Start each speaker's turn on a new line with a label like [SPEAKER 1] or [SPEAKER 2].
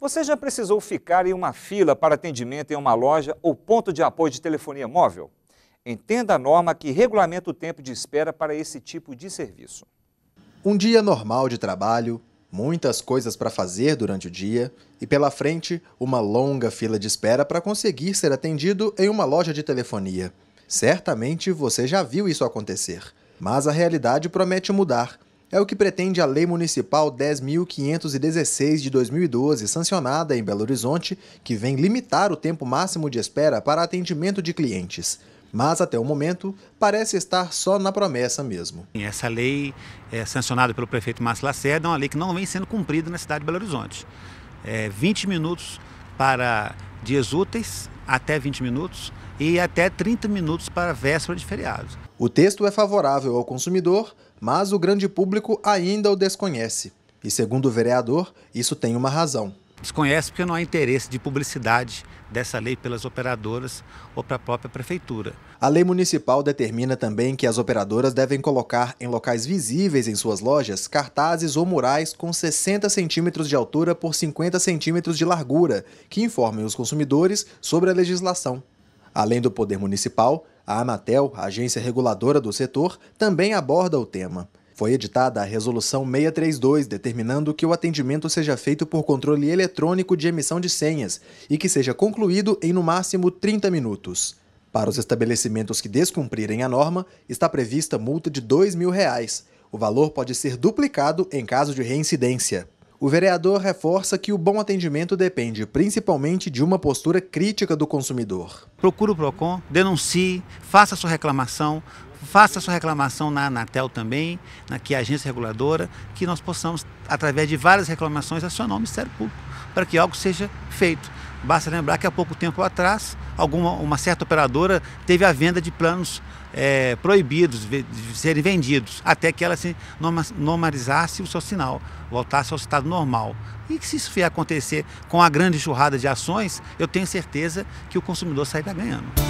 [SPEAKER 1] Você já precisou ficar em uma fila para atendimento em uma loja ou ponto de apoio de telefonia móvel? Entenda a norma que regulamenta o tempo de espera para esse tipo de serviço.
[SPEAKER 2] Um dia normal de trabalho, muitas coisas para fazer durante o dia e pela frente uma longa fila de espera para conseguir ser atendido em uma loja de telefonia. Certamente você já viu isso acontecer, mas a realidade promete mudar é o que pretende a Lei Municipal 10.516 de 2012, sancionada em Belo Horizonte, que vem limitar o tempo máximo de espera para atendimento de clientes. Mas, até o momento, parece estar só na promessa mesmo.
[SPEAKER 1] Essa lei é sancionada pelo prefeito Márcio Lacerda é uma lei que não vem sendo cumprida na cidade de Belo Horizonte. É eh, 20 minutos para dias úteis, até 20 minutos, e até 30 minutos para a véspera de feriados.
[SPEAKER 2] O texto é favorável ao consumidor, mas o grande público ainda o desconhece. E segundo o vereador, isso tem uma razão.
[SPEAKER 1] Desconhece porque não há interesse de publicidade dessa lei pelas operadoras ou para a própria
[SPEAKER 2] prefeitura. A lei municipal determina também que as operadoras devem colocar em locais visíveis em suas lojas cartazes ou murais com 60 centímetros de altura por 50 centímetros de largura, que informem os consumidores sobre a legislação. Além do Poder Municipal, a Anatel, a agência reguladora do setor, também aborda o tema. Foi editada a Resolução 632, determinando que o atendimento seja feito por controle eletrônico de emissão de senhas e que seja concluído em no máximo 30 minutos. Para os estabelecimentos que descumprirem a norma, está prevista multa de R$ 2.000. O valor pode ser duplicado em caso de reincidência. O vereador reforça que o bom atendimento depende principalmente de uma postura crítica do consumidor.
[SPEAKER 1] Procure o PROCON, denuncie, faça sua reclamação, faça sua reclamação na Anatel também, na que é a agência reguladora, que nós possamos, através de várias reclamações, acionar o Ministério Público para que algo seja feito. Basta lembrar que há pouco tempo atrás, alguma, uma certa operadora teve a venda de planos é, proibidos de serem vendidos, até que ela se normalizasse o seu sinal, voltasse ao estado normal. E se isso vier acontecer com a grande churrada de ações, eu tenho certeza que o consumidor sairá ganhando.